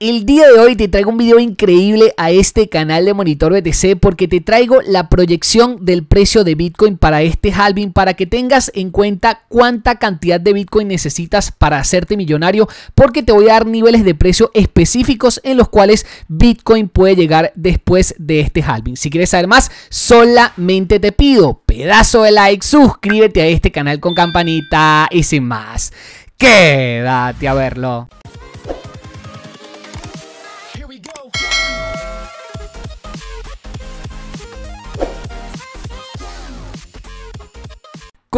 El día de hoy te traigo un video increíble a este canal de Monitor BTC porque te traigo la proyección del precio de Bitcoin para este halving para que tengas en cuenta cuánta cantidad de Bitcoin necesitas para hacerte millonario porque te voy a dar niveles de precio específicos en los cuales Bitcoin puede llegar después de este halving. Si quieres saber más, solamente te pido pedazo de like, suscríbete a este canal con campanita y sin más, quédate a verlo.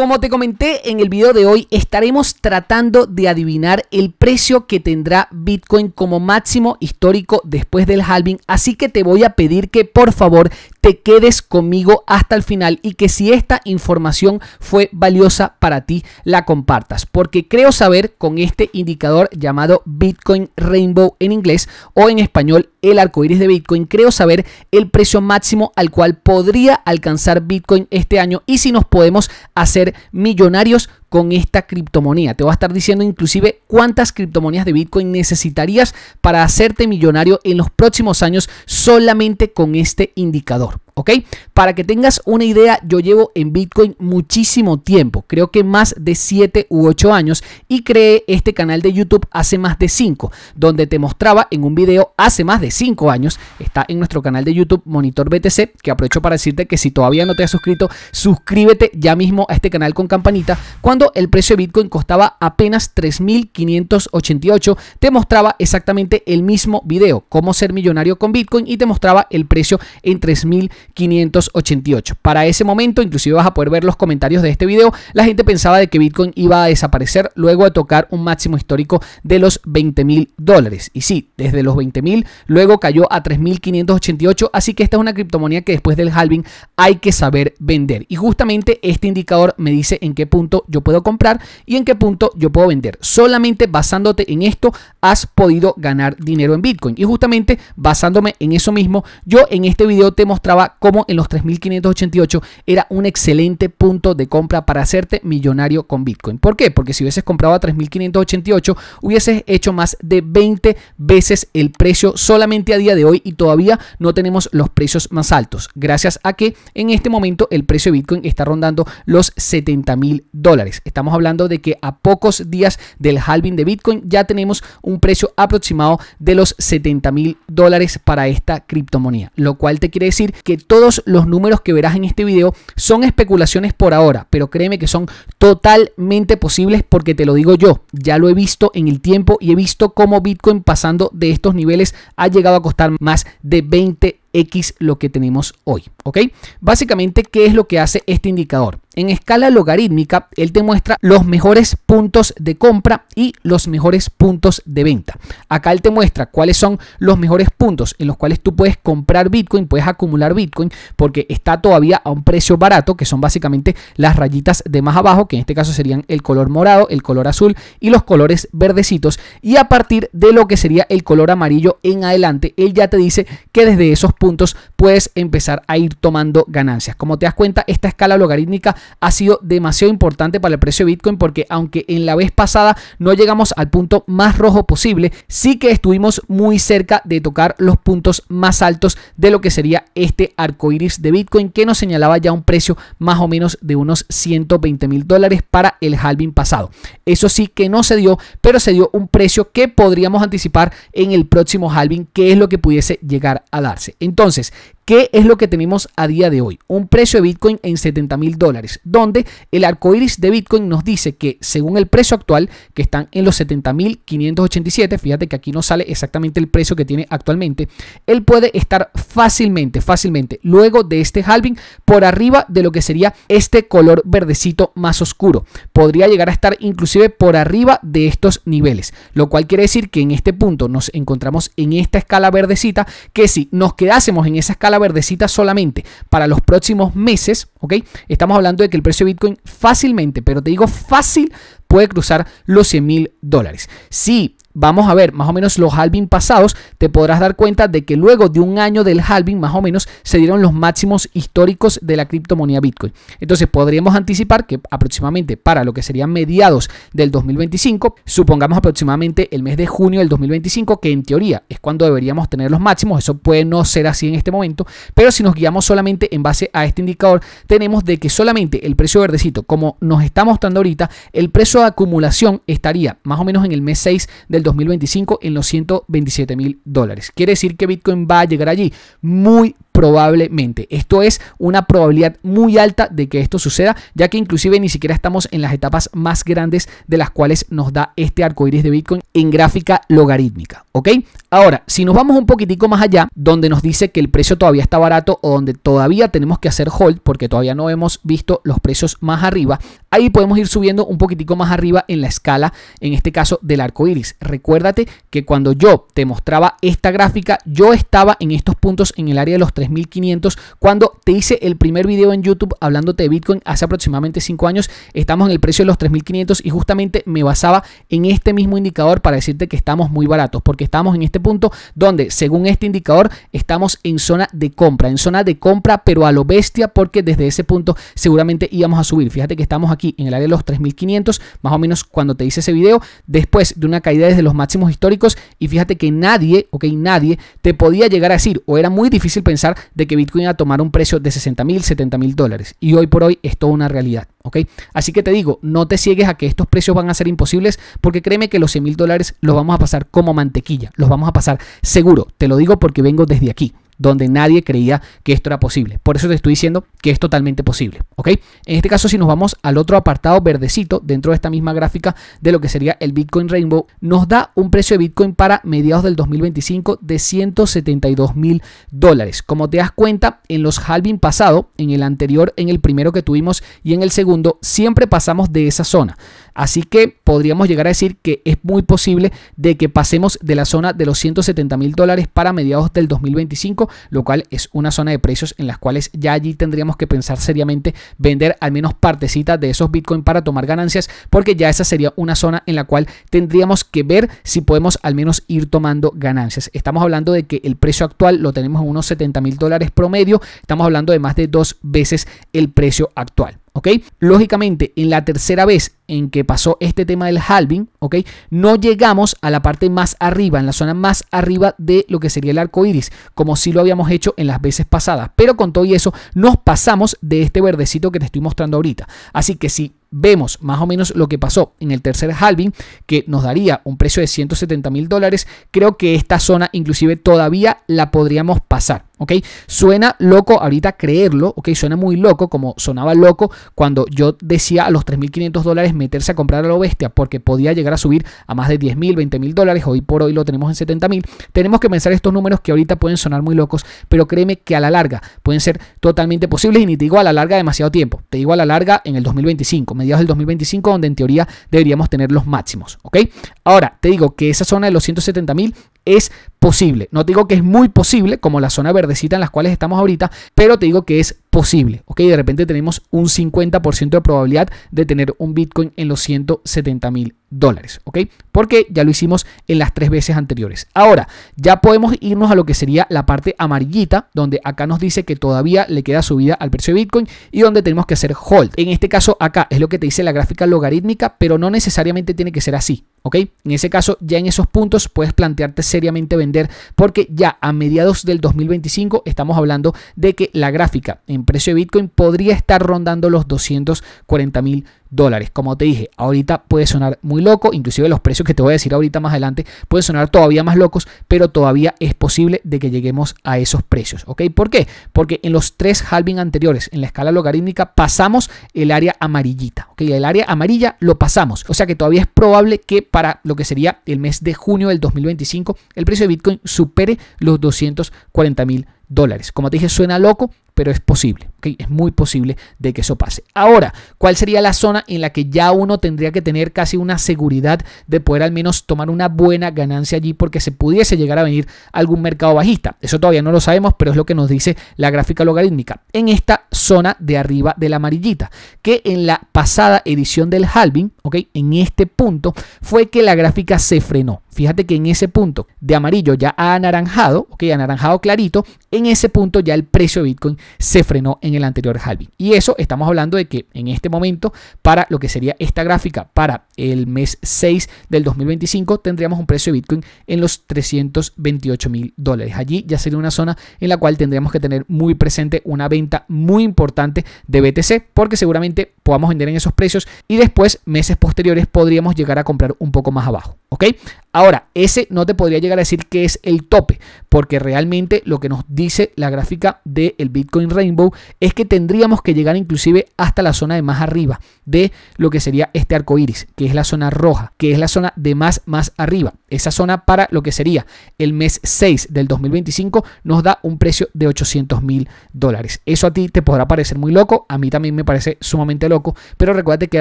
Como te comenté en el video de hoy, estaremos tratando de adivinar el precio que tendrá Bitcoin como máximo histórico después del halving, así que te voy a pedir que por favor te quedes conmigo hasta el final y que si esta información fue valiosa para ti, la compartas. Porque creo saber con este indicador llamado Bitcoin Rainbow en inglés o en español el arco iris de Bitcoin, creo saber el precio máximo al cual podría alcanzar Bitcoin este año y si nos podemos hacer millonarios con esta criptomoneda. Te va a estar diciendo inclusive cuántas criptomonedas de Bitcoin necesitarías para hacerte millonario en los próximos años solamente con este indicador. ¿ok? Para que tengas una idea, yo llevo en Bitcoin muchísimo tiempo, creo que más de 7 u 8 años, y creé este canal de YouTube hace más de 5, donde te mostraba en un video hace más de 5 años, está en nuestro canal de YouTube Monitor BTC, que aprovecho para decirte que si todavía no te has suscrito, suscríbete ya mismo a este canal con campanita, cuando el precio de Bitcoin costaba apenas 3.588, te mostraba exactamente el mismo video, cómo ser millonario con Bitcoin, y te mostraba el precio en 3.588. 588. Para ese momento, inclusive vas a poder ver los comentarios de este video, la gente pensaba de que Bitcoin iba a desaparecer luego de tocar un máximo histórico de los 20 mil dólares. Y sí, desde los 20 mil, luego cayó a 3.588, así que esta es una criptomoneda que después del halving hay que saber vender. Y justamente este indicador me dice en qué punto yo puedo comprar y en qué punto yo puedo vender. Solamente basándote en esto has podido ganar dinero en Bitcoin. Y justamente basándome en eso mismo, yo en este video te mostraba como en los 3.588 era un excelente punto de compra para hacerte millonario con Bitcoin. ¿Por qué? Porque si hubieses comprado a 3.588 hubieses hecho más de 20 veces el precio solamente a día de hoy y todavía no tenemos los precios más altos. Gracias a que en este momento el precio de Bitcoin está rondando los 70 mil dólares. Estamos hablando de que a pocos días del halving de Bitcoin ya tenemos un precio aproximado de los 70 mil dólares para esta criptomonía, Lo cual te quiere decir que todos los números que verás en este video son especulaciones por ahora, pero créeme que son totalmente posibles porque te lo digo yo, ya lo he visto en el tiempo y he visto cómo Bitcoin pasando de estos niveles ha llegado a costar más de 20 X lo que tenemos hoy. ¿Ok? Básicamente, ¿qué es lo que hace este indicador? En escala logarítmica, él te muestra los mejores puntos de compra y los mejores puntos de venta. Acá él te muestra cuáles son los mejores puntos en los cuales tú puedes comprar Bitcoin, puedes acumular Bitcoin, porque está todavía a un precio barato, que son básicamente las rayitas de más abajo, que en este caso serían el color morado, el color azul y los colores verdecitos. Y a partir de lo que sería el color amarillo en adelante, él ya te dice que desde esos puntos, puedes empezar a ir tomando ganancias. Como te das cuenta, esta escala logarítmica ha sido demasiado importante para el precio de Bitcoin porque aunque en la vez pasada no llegamos al punto más rojo posible, sí que estuvimos muy cerca de tocar los puntos más altos de lo que sería este arco iris de Bitcoin que nos señalaba ya un precio más o menos de unos 120 mil dólares para el halving pasado. Eso sí que no se dio, pero se dio un precio que podríamos anticipar en el próximo halving, que es lo que pudiese llegar a darse. Entonces, ¿Qué es lo que tenemos a día de hoy? Un precio de Bitcoin en 70 mil dólares, donde el arco iris de Bitcoin nos dice que según el precio actual, que están en los 70 mil 587, fíjate que aquí no sale exactamente el precio que tiene actualmente, él puede estar fácilmente, fácilmente, luego de este halving, por arriba de lo que sería este color verdecito más oscuro. Podría llegar a estar inclusive por arriba de estos niveles, lo cual quiere decir que en este punto nos encontramos en esta escala verdecita, que si nos quedásemos en esa escala verdecita solamente para los próximos meses, ¿ok? Estamos hablando de que el precio de Bitcoin fácilmente, pero te digo fácil, puede cruzar los 100 mil dólares. Si vamos a ver más o menos los halving pasados, te podrás dar cuenta de que luego de un año del halving más o menos se dieron los máximos históricos de la criptomoneda Bitcoin. Entonces podríamos anticipar que aproximadamente para lo que serían mediados del 2025, supongamos aproximadamente el mes de junio del 2025, que en teoría es cuando deberíamos tener los máximos, eso puede no ser así en este momento, pero si nos guiamos solamente en base a este indicador, tenemos de que solamente el precio verdecito, como nos está mostrando ahorita, el precio de acumulación estaría más o menos en el mes 6 del 2025 en los 127 mil dólares. Quiere decir que Bitcoin va a llegar allí muy probablemente. Esto es una probabilidad muy alta de que esto suceda, ya que inclusive ni siquiera estamos en las etapas más grandes de las cuales nos da este arco iris de Bitcoin en gráfica logarítmica, ¿ok? Ahora, si nos vamos un poquitico más allá, donde nos dice que el precio todavía está barato o donde todavía tenemos que hacer hold porque todavía no hemos visto los precios más arriba, ahí podemos ir subiendo un poquitico más arriba en la escala, en este caso del arco iris. Recuérdate que cuando yo te mostraba esta gráfica, yo estaba en estos puntos en el área de los 3500, cuando te hice el primer video en YouTube hablándote de Bitcoin hace aproximadamente 5 años, estamos en el precio de los 3500 y justamente me basaba en este mismo indicador para decirte que estamos muy baratos, porque estamos en este punto donde, según este indicador, estamos en zona de compra, en zona de compra, pero a lo bestia, porque desde ese punto seguramente íbamos a subir. Fíjate que estamos aquí en el área de los 3500, más o menos cuando te hice ese video, después de una caída desde los máximos históricos, y fíjate que nadie, ok, nadie te podía llegar a decir, o era muy difícil pensar de que Bitcoin va a tomar un precio de 60 mil, 70 mil dólares. Y hoy por hoy es toda una realidad. ¿ok? Así que te digo, no te ciegues a que estos precios van a ser imposibles porque créeme que los 100 mil dólares los vamos a pasar como mantequilla. Los vamos a pasar seguro. Te lo digo porque vengo desde aquí donde nadie creía que esto era posible. Por eso te estoy diciendo que es totalmente posible. En este caso, si nos vamos al otro apartado verdecito dentro de esta misma gráfica de lo que sería el Bitcoin Rainbow, nos da un precio de Bitcoin para mediados del 2025 de 172 mil dólares. Como te das cuenta, en los halving pasado, en el anterior, en el primero que tuvimos y en el segundo, siempre pasamos de esa zona. Así que podríamos llegar a decir que es muy posible de que pasemos de la zona de los 170 mil dólares para mediados del 2025, lo cual es una zona de precios en las cuales ya allí tendríamos que pensar seriamente vender al menos partecita de esos Bitcoin para tomar ganancias, porque ya esa sería una zona en la cual tendríamos que ver si podemos al menos ir tomando ganancias. Estamos hablando de que el precio actual lo tenemos en unos 70 mil dólares promedio, estamos hablando de más de dos veces el precio actual. ¿ok? Lógicamente, en la tercera vez en que pasó este tema del halving, ¿ok? No llegamos a la parte más arriba, en la zona más arriba de lo que sería el arco iris, como si lo habíamos hecho en las veces pasadas. Pero con todo y eso, nos pasamos de este verdecito que te estoy mostrando ahorita. Así que si vemos más o menos lo que pasó en el tercer halving, que nos daría un precio de 170 mil dólares, creo que esta zona inclusive todavía la podríamos pasar, ¿ok? Suena loco ahorita creerlo, ¿ok? Suena muy loco, como sonaba loco cuando yo decía a los 3.500 dólares meterse a comprar a lo bestia porque podía llegar a subir a más de 10 mil, 20 mil dólares, hoy por hoy lo tenemos en 70 mil, tenemos que pensar estos números que ahorita pueden sonar muy locos, pero créeme que a la larga pueden ser totalmente posibles y ni te digo a la larga demasiado tiempo, te digo a la larga en el 2025, mediados del 2025, donde en teoría deberíamos tener los máximos, ¿ok? Ahora, te digo que esa zona de los 170 mil es posible. No te digo que es muy posible, como la zona verdecita en las cuales estamos ahorita, pero te digo que es posible. Ok, de repente tenemos un 50% de probabilidad de tener un Bitcoin en los 170 mil dólares. Ok, porque ya lo hicimos en las tres veces anteriores. Ahora, ya podemos irnos a lo que sería la parte amarillita, donde acá nos dice que todavía le queda subida al precio de Bitcoin y donde tenemos que hacer hold. En este caso, acá es lo que te dice la gráfica logarítmica, pero no necesariamente tiene que ser así. En ese caso, ya en esos puntos puedes plantearte seriamente vender porque ya a mediados del 2025 estamos hablando de que la gráfica en precio de Bitcoin podría estar rondando los 240 mil dólares. Como te dije, ahorita puede sonar muy loco, inclusive los precios que te voy a decir ahorita más adelante pueden sonar todavía más locos, pero todavía es posible de que lleguemos a esos precios, ¿ok? ¿Por qué? Porque en los tres halving anteriores, en la escala logarítmica, pasamos el área amarillita, ¿ok? El área amarilla lo pasamos, o sea que todavía es probable que para lo que sería el mes de junio del 2025, el precio de Bitcoin supere los 240 mil dólares. Como te dije, suena loco, pero es posible, es muy posible de que eso pase. Ahora, ¿cuál sería la zona en la que ya uno tendría que tener casi una seguridad de poder al menos tomar una buena ganancia allí porque se pudiese llegar a venir algún mercado bajista? Eso todavía no lo sabemos, pero es lo que nos dice la gráfica logarítmica. En esta zona de arriba de la amarillita, que en la pasada edición del halving, en este punto, fue que la gráfica se frenó. Fíjate que en ese punto de amarillo ya ha anaranjado, ok, anaranjado clarito, en ese punto ya el precio de Bitcoin se frenó en el anterior halving. Y eso estamos hablando de que en este momento, para lo que sería esta gráfica, para el mes 6 del 2025, tendríamos un precio de Bitcoin en los 328 mil dólares. Allí ya sería una zona en la cual tendríamos que tener muy presente una venta muy importante de BTC, porque seguramente podamos vender en esos precios y después, meses posteriores, podríamos llegar a comprar un poco más abajo. ¿Ok? Ahora, ese no te podría llegar a decir que es el tope, porque realmente lo que nos dice la gráfica del Bitcoin Rainbow es que tendríamos que llegar inclusive hasta la zona de más arriba de lo que sería este arco iris, que es la zona roja, que es la zona de más más arriba. Esa zona para lo que sería el mes 6 del 2025 nos da un precio de 800 mil dólares. Eso a ti te podrá parecer muy loco, a mí también me parece sumamente loco, pero recuérdate que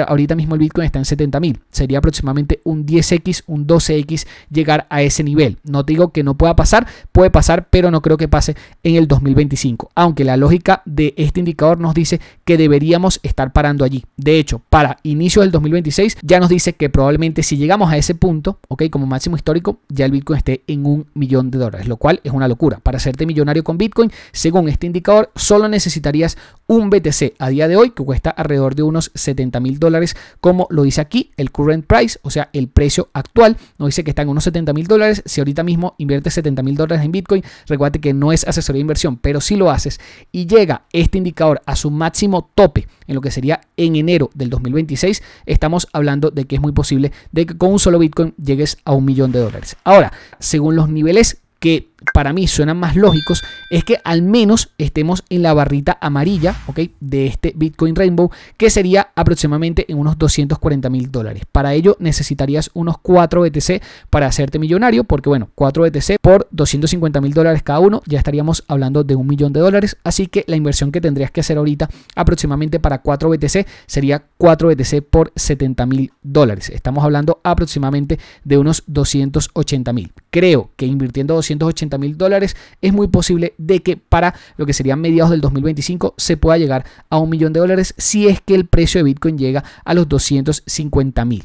ahorita mismo el Bitcoin está en 70 mil, sería aproximadamente un 10x, un 12x llegar a ese nivel. No digo que no pueda pasar, puede pasar, pero no creo que pase en el 2025. Aunque la lógica de este indicador nos dice que deberíamos estar parando allí. De hecho, para inicio del 2026 ya nos dice que probablemente si llegamos a ese punto, ok, como máximo histórico, ya el Bitcoin esté en un millón de dólares, lo cual es una locura. Para hacerte millonario con Bitcoin, según este indicador, solo necesitarías un BTC a día de hoy que cuesta alrededor de unos 70 mil dólares, como lo dice aquí el current price, o sea, el precio actual. Nos dice que está en unos 70 mil dólares. Si ahorita mismo inviertes 70 mil dólares en Bitcoin, recuerda que no es asesoría de inversión, pero si lo haces y llega este indicador a su máximo tope en lo que sería en enero del 2026, estamos hablando de que es muy posible de que con un solo Bitcoin llegues a un millón de dólares. Ahora, según los niveles que para mí suenan más lógicos es que al menos estemos en la barrita amarilla, De este Bitcoin Rainbow, que sería aproximadamente en unos 240 mil dólares. Para ello necesitarías unos 4 BTC e para hacerte millonario, porque bueno, 4 BTC e por 250 mil dólares cada uno, ya estaríamos hablando de un millón de dólares. Así que la inversión que tendrías que hacer ahorita aproximadamente para 4 BTC e sería 4 BTC por 70 mil dólares. Estamos hablando aproximadamente de unos 280 mil. Creo que invirtiendo 280 mil dólares, es muy posible de que para lo que serían mediados del 2025 se pueda llegar a un millón de dólares si es que el precio de Bitcoin llega a los 250 mil.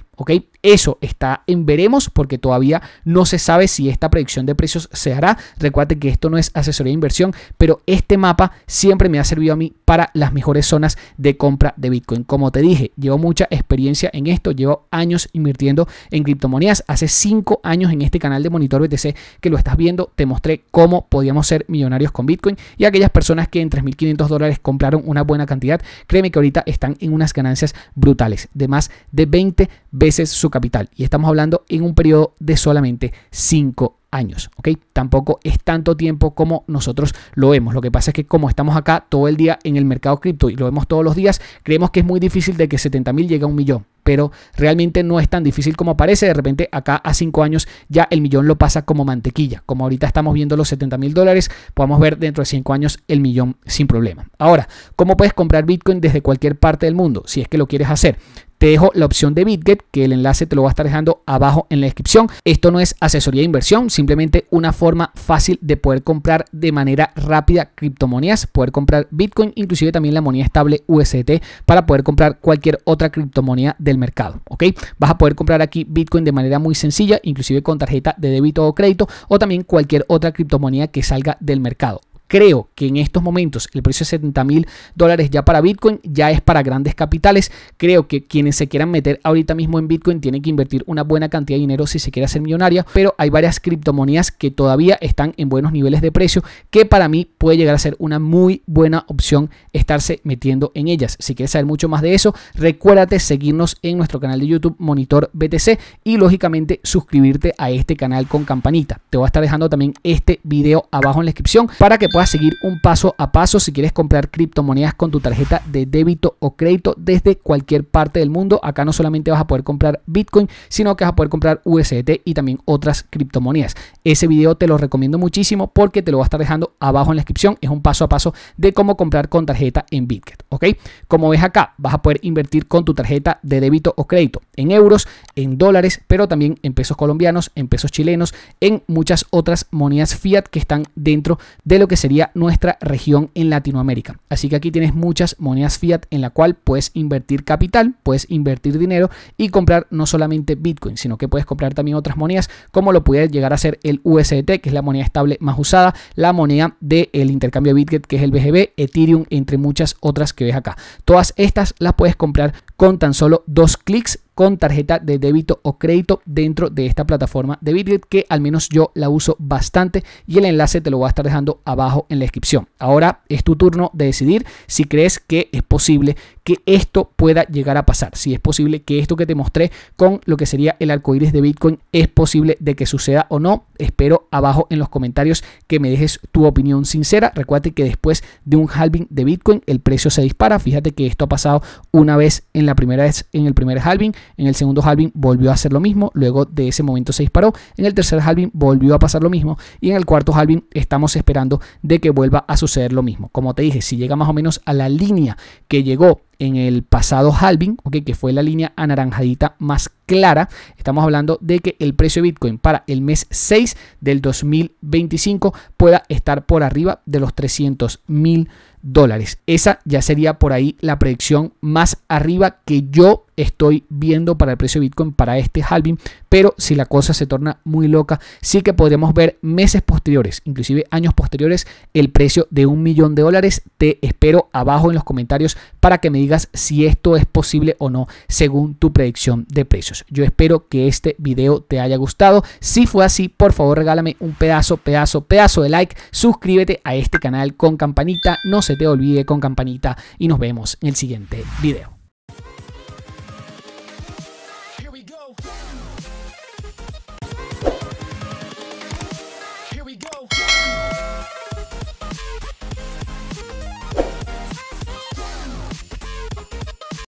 Eso está en veremos porque todavía no se sabe si esta predicción de precios se hará. Recuerde que esto no es asesoría de inversión, pero este mapa siempre me ha servido a mí para las mejores zonas de compra de Bitcoin. Como te dije, llevo mucha experiencia en esto, llevo años invirtiendo en criptomonedas. Hace cinco años en este canal de Monitor BTC que lo estás viendo, te mostré cómo podíamos ser millonarios con Bitcoin y aquellas personas que en 3.500 dólares compraron una buena cantidad, créeme que ahorita están en unas ganancias brutales de más de 20, 20 veces su capital. Y estamos hablando en un periodo de solamente 5 años, ¿ok? Tampoco es tanto tiempo como nosotros lo vemos. Lo que pasa es que como estamos acá todo el día en el mercado cripto y lo vemos todos los días, creemos que es muy difícil de que 70 mil llegue a un millón. Pero realmente no es tan difícil como parece. De repente acá a 5 años ya el millón lo pasa como mantequilla. Como ahorita estamos viendo los 70 mil dólares, podemos ver dentro de cinco años el millón sin problema. Ahora, ¿cómo puedes comprar Bitcoin desde cualquier parte del mundo? Si es que lo quieres hacer te dejo la opción de BitGet, que el enlace te lo va a estar dejando abajo en la descripción. Esto no es asesoría de inversión, simplemente una forma fácil de poder comprar de manera rápida criptomonedas, poder comprar Bitcoin, inclusive también la moneda estable USDT para poder comprar cualquier otra criptomoneda del mercado, ¿ok? Vas a poder comprar aquí Bitcoin de manera muy sencilla, inclusive con tarjeta de débito o crédito o también cualquier otra criptomoneda que salga del mercado. Creo que en estos momentos el precio de 70 mil dólares ya para Bitcoin ya es para grandes capitales. Creo que quienes se quieran meter ahorita mismo en Bitcoin tienen que invertir una buena cantidad de dinero si se quiere hacer millonaria. Pero hay varias criptomonedas que todavía están en buenos niveles de precio que para mí puede llegar a ser una muy buena opción estarse metiendo en ellas. Si quieres saber mucho más de eso, recuérdate seguirnos en nuestro canal de YouTube Monitor BTC y lógicamente suscribirte a este canal con campanita. Te voy a estar dejando también este video abajo en la descripción para que a seguir un paso a paso si quieres comprar criptomonedas con tu tarjeta de débito o crédito desde cualquier parte del mundo. Acá no solamente vas a poder comprar Bitcoin, sino que vas a poder comprar USDT y también otras criptomonedas. Ese video te lo recomiendo muchísimo porque te lo voy a estar dejando abajo en la descripción. Es un paso a paso de cómo comprar con tarjeta en Bitget. ¿Ok? Como ves acá, vas a poder invertir con tu tarjeta de débito o crédito en euros, en dólares, pero también en pesos colombianos, en pesos chilenos, en muchas otras monedas fiat que están dentro de lo que se sería nuestra región en Latinoamérica. Así que aquí tienes muchas monedas fiat en la cual puedes invertir capital, puedes invertir dinero y comprar no solamente Bitcoin, sino que puedes comprar también otras monedas como lo puede llegar a ser el USDT, que es la moneda estable más usada, la moneda del intercambio Bitget, que es el BGB, Ethereum, entre muchas otras que ves acá. Todas estas las puedes comprar con tan solo dos clics con tarjeta de débito o crédito dentro de esta plataforma de Bitget que al menos yo la uso bastante y el enlace te lo voy a estar dejando abajo en la descripción. Ahora es tu turno de decidir si crees que es posible que esto pueda llegar a pasar, si es posible que esto que te mostré con lo que sería el arco iris de Bitcoin es posible de que suceda o no. Espero abajo en los comentarios que me dejes tu opinión sincera. Recuerda que después de un halving de Bitcoin el precio se dispara. Fíjate que esto ha pasado una vez en la primera vez en el primer halving en el segundo halving volvió a hacer lo mismo, luego de ese momento se disparó. En el tercer halving volvió a pasar lo mismo y en el cuarto halving estamos esperando de que vuelva a suceder lo mismo. Como te dije, si llega más o menos a la línea que llegó en el pasado halving, que fue la línea anaranjadita más clara, estamos hablando de que el precio de Bitcoin para el mes 6 del 2025 pueda estar por arriba de los 300 mil dólares. Esa ya sería por ahí la predicción más arriba que yo estoy viendo para el precio de Bitcoin para este halving, pero si la cosa se torna muy loca, sí que podremos ver meses posteriores, inclusive años posteriores, el precio de un millón de dólares. Te espero abajo en los comentarios para que me digas si esto es posible o no según tu predicción de precios. Yo espero que este video te haya gustado. Si fue así, por favor regálame un pedazo, pedazo, pedazo de like. Suscríbete a este canal con campanita, no se te olvide con campanita y nos vemos en el siguiente video.